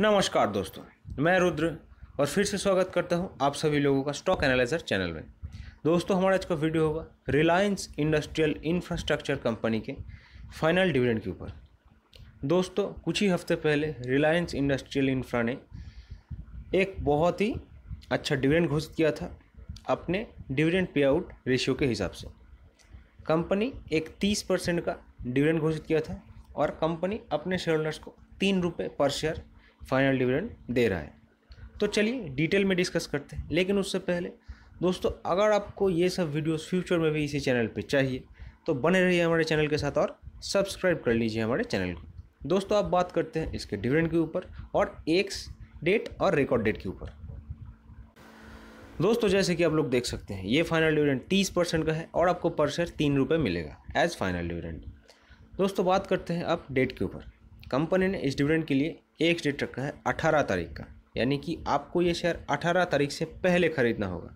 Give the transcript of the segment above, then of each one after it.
नमस्कार दोस्तों मैं रुद्र और फिर से स्वागत करता हूं आप सभी लोगों का स्टॉक एनालाइजर चैनल में दोस्तों हमारा आज का वीडियो होगा रिलायंस इंडस्ट्रियल इंफ्रास्ट्रक्चर कंपनी के फाइनल डिविडेंड के ऊपर दोस्तों कुछ ही हफ्ते पहले रिलायंस इंडस्ट्रियल इंफ्रा ने एक बहुत ही अच्छा डिविडेंड घोषित किया था अपने डिविडेंड पे आउट रेशियो के हिसाब से कंपनी एक तीस परसेंट का डिविडेंड घोषित किया था और कंपनी अपने शेयर होल्डर्स को तीन रुपये पर शेयर फाइनल डिविडेंड दे रहा है तो चलिए डिटेल में डिस्कस करते हैं लेकिन उससे पहले दोस्तों अगर आपको ये सब वीडियोस फ्यूचर में भी इसी चैनल पे चाहिए तो बने रहिए हमारे चैनल के साथ और सब्सक्राइब कर लीजिए हमारे चैनल को दोस्तों आप बात करते हैं इसके डिविडेंड के ऊपर और एक्स डेट और रिकॉर्ड डेट के ऊपर दोस्तों जैसे कि आप लोग देख सकते हैं ये फाइनल डिविडेंड तीस परसेंट का है और आपको पर शेयर तीन रुपये मिलेगा एज फाइनल डिविडेंड दोस्तों बात करते हैं अब डेट के ऊपर कंपनी ने इस डिविडेंड के लिए एक डेट रखा है अठारह तारीख का यानी कि आपको ये शेयर अठारह तारीख से पहले खरीदना होगा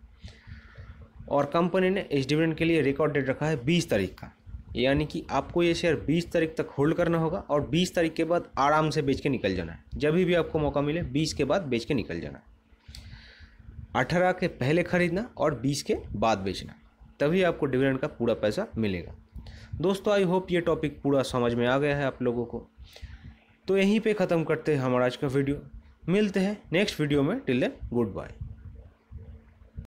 और कंपनी ने इस डिविडेंड के लिए रिकॉर्ड डेट रखा है बीस तारीख का यानी कि आपको ये शेयर 20 तारीख तक होल्ड करना होगा और 20 तारीख के बाद आराम से बेच के निकल जाना है जब भी आपको मौका मिले 20 के बाद बेच के निकल जाना है के पहले खरीदना और 20 के बाद बेचना तभी आपको डिविडेंड का पूरा पैसा मिलेगा दोस्तों आई होप ये टॉपिक पूरा समझ में आ गया है आप लोगों को तो यहीं पे ख़त्म करते हैं हमारा आज का वीडियो मिलते हैं नेक्स्ट वीडियो में टिल गुड बाय